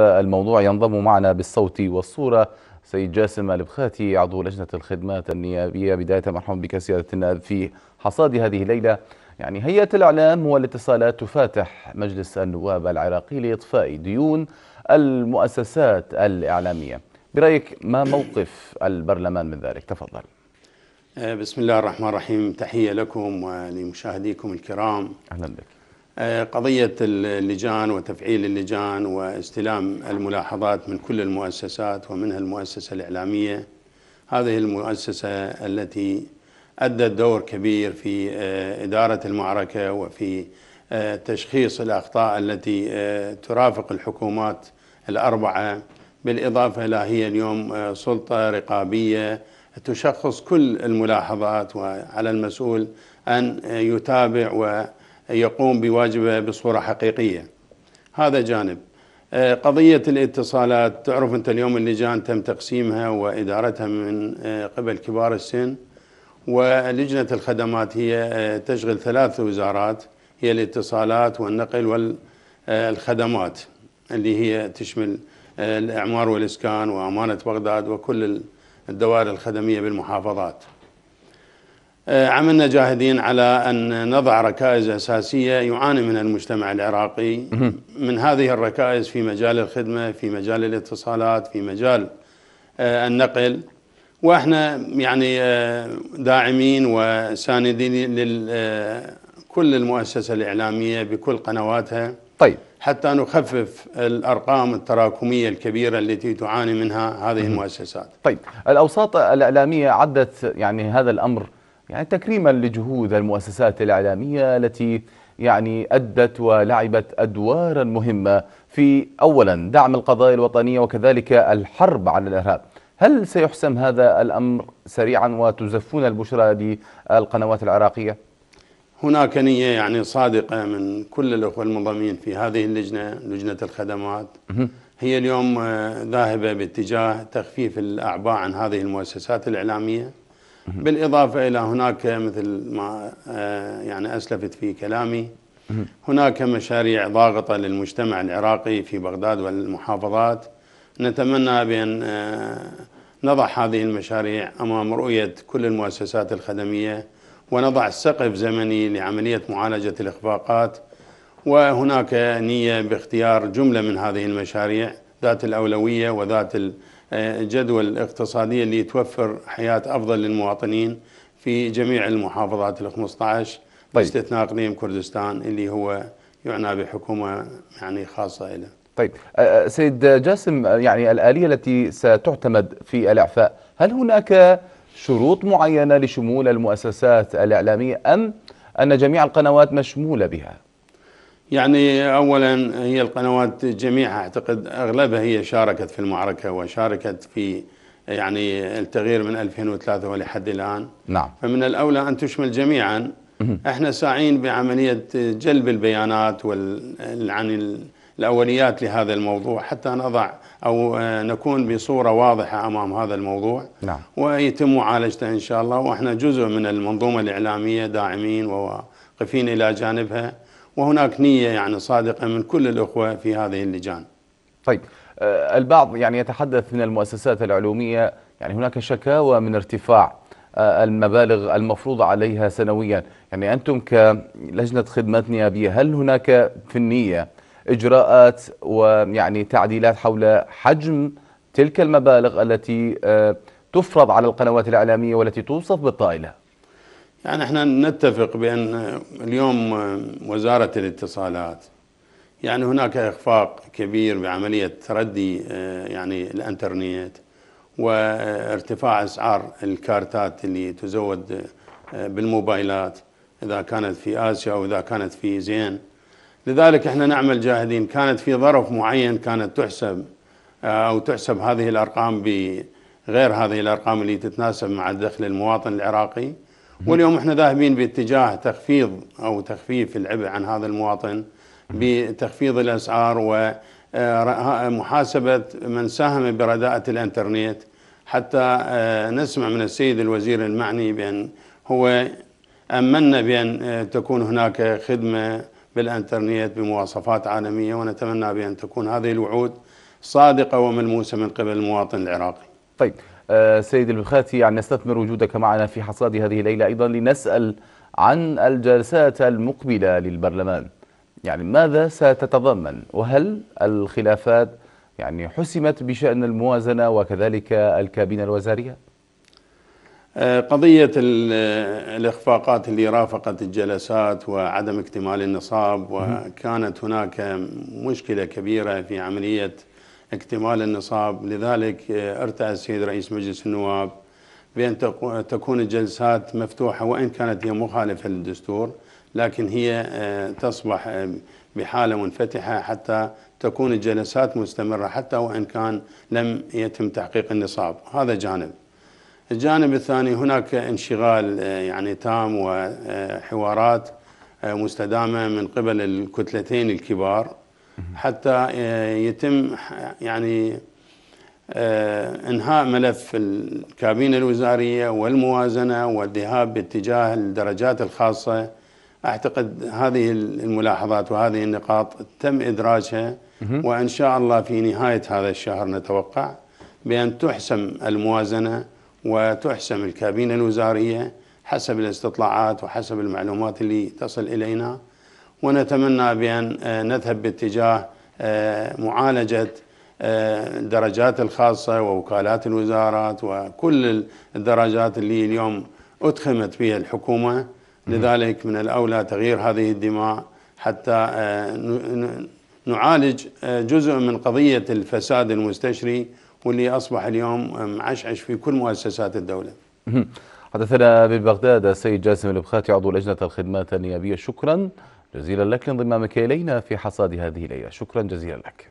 الموضوع ينضم معنا بالصوت والصورة سيد جاسم البخاتي عضو لجنة الخدمات النيابية بداية مرحبا بك سيادة النائب في حصاد هذه الليلة يعني هيئة الإعلام والاتصالات تفاتح مجلس النواب العراقي لإطفاء ديون المؤسسات الإعلامية برأيك ما موقف البرلمان من ذلك تفضل آه، بسم الله الرحمن الرحيم تحية لكم ولمشاهديكم الكرام أهلا بك آه، قضية اللجان وتفعيل اللجان واستلام الملاحظات من كل المؤسسات ومنها المؤسسة الإعلامية هذه المؤسسة التي أدت دور كبير في آه، إدارة المعركة وفي آه، تشخيص الأخطاء التي ترافق الحكومات الأربعة بالإضافة إلى هي اليوم سلطة رقابية تشخص كل الملاحظات وعلى المسؤول أن يتابع و يقوم بواجبه بصورة حقيقية هذا جانب آه، قضية الاتصالات تعرف أنت اليوم اللجان تم تقسيمها وإدارتها من آه، قبل كبار السن ولجنة الخدمات هي آه، تشغل ثلاث وزارات هي الاتصالات والنقل والخدمات اللي هي تشمل الإعمار والإسكان وأمانة بغداد وكل الدوائر الخدمية بالمحافظات آه، عملنا جاهدين على أن نضع ركائز أساسية يعاني منها المجتمع العراقي من هذه الركائز في مجال الخدمة في مجال الاتصالات في مجال آه، النقل واحنا يعني آه، داعمين وساندين لكل المؤسسة الإعلامية بكل قنواتها طيب حتى نخفف الارقام التراكميه الكبيره التي تعاني منها هذه المؤسسات. طيب الاوساط الاعلاميه عدت يعني هذا الامر يعني تكريما لجهود المؤسسات الإعلامية التي يعني أدت ولعبت أدوارا مهمة في أولا دعم القضايا الوطنية وكذلك الحرب على الإرهاب هل سيحسم هذا الأمر سريعا وتزفون البشرى للقنوات العراقية؟ هناك نية يعني صادقة من كل الأخوة المنضمين في هذه اللجنة لجنة الخدمات هي اليوم آه، ذاهبة باتجاه تخفيف الأعباء عن هذه المؤسسات الإعلامية بالإضافة إلى هناك مثل ما آه، يعني أسلفت في كلامي هناك مشاريع ضاغطة للمجتمع العراقي في بغداد والمحافظات نتمنى بأن آه، نضع هذه المشاريع أمام رؤية كل المؤسسات الخدمية ونضع سقف زمني لعملية معالجة الإخفاقات وهناك نية باختيار جملة من هذه المشاريع ذات الأولوية وذات آه، جدول الاقتصادية اللي توفر حياة أفضل للمواطنين في جميع المحافظات ال 15 طيب. باستثناء اقليم كردستان اللي هو يعنى بحكومه يعني خاصه له. طيب آه، آه، سيد جاسم يعني الاليه التي ستعتمد في الاعفاء، هل هناك شروط معينه لشمول المؤسسات الاعلاميه ام ان جميع القنوات مشموله بها؟ يعني أولا هي القنوات جميعها أعتقد أغلبها هي شاركت في المعركة وشاركت في يعني التغيير من 2003 ولحد الآن نعم فمن الأولى أن تشمل جميعا احنا ساعين بعملية جلب البيانات وال عن الأوليات لهذا الموضوع حتى نضع أو نكون بصورة واضحة أمام هذا الموضوع نعم. ويتم معالجته إن شاء الله وإحنا جزء من المنظومة الإعلامية داعمين وواقفين إلى جانبها وهناك نية يعني صادقة من كل الأخوة في هذه اللجان طيب آه، البعض يعني يتحدث من المؤسسات العلومية يعني هناك شكاوى من ارتفاع آه، المبالغ المفروض عليها سنويا يعني أنتم كلجنة خدمات نيابية هل هناك في النية إجراءات ويعني تعديلات حول حجم تلك المبالغ التي آه، تفرض على القنوات الإعلامية والتي توصف بالطائلة يعني احنا نتفق بأن اليوم وزارة الاتصالات يعني هناك إخفاق كبير بعملية تردي آه، يعني الانترنت وارتفاع أسعار الكارتات اللي تزود آه، بالموبايلات إذا كانت في آسيا أو إذا كانت في زين لذلك احنا نعمل جاهدين كانت في ظرف معين كانت تحسب آه، أو تحسب هذه الأرقام بغير هذه الأرقام اللي تتناسب مع الدخل المواطن العراقي واليوم احنا ذاهبين باتجاه تخفيض او تخفيف العبء عن هذا المواطن بتخفيض الاسعار ومحاسبه آه، من ساهم برداءه الانترنت حتى آه، نسمع من السيد الوزير المعني بان هو امنا بان آه، تكون هناك خدمه بالانترنت بمواصفات عالميه ونتمنى بان تكون هذه الوعود صادقه وملموسه من قبل المواطن العراقي. طيب آه، سيد البخاتي يعني نستثمر وجودك معنا في حصاد هذه الليلة أيضا لنسأل عن الجلسات المقبلة للبرلمان يعني ماذا ستتضمن وهل الخلافات يعني حسمت بشأن الموازنة وكذلك الكابينة الوزارية آه، قضية الإخفاقات اللي رافقت الجلسات وعدم اكتمال النصاب وكانت هناك مشكلة كبيرة في عملية اكتمال النصاب لذلك آه، ارتأى السيد رئيس مجلس النواب بأن تكون الجلسات مفتوحة وإن كانت هي مخالفة للدستور لكن هي آه، تصبح آه، بحالة منفتحة حتى تكون الجلسات مستمرة حتى وإن كان لم يتم تحقيق النصاب هذا جانب الجانب الثاني هناك انشغال يعني تام وحوارات مستدامة من قبل الكتلتين الكبار حتى آه، يتم يعني آه، انهاء ملف الكابينه الوزاريه والموازنه والذهاب باتجاه الدرجات الخاصه اعتقد هذه الملاحظات وهذه النقاط تم ادراجها وان شاء الله في نهايه هذا الشهر نتوقع بان تحسم الموازنه وتحسم الكابينه الوزاريه حسب الاستطلاعات وحسب المعلومات اللي تصل الينا ونتمنى بأن آه، نذهب باتجاه آه، معالجة الدرجات آه، الخاصة ووكالات الوزارات وكل الدرجات اللي اليوم أدخمت فيها الحكومة لذلك من الأولى تغيير هذه الدماء حتى نعالج جزء من قضية الفساد المستشري واللي أصبح اليوم معشعش في كل مؤسسات الدولة حدثنا ببغداد السيد جاسم البخاتي عضو لجنة الخدمات النيابية شكرا جزيلا لك انضمامك إلينا في حصاد هذه الأيام شكرا جزيلا لك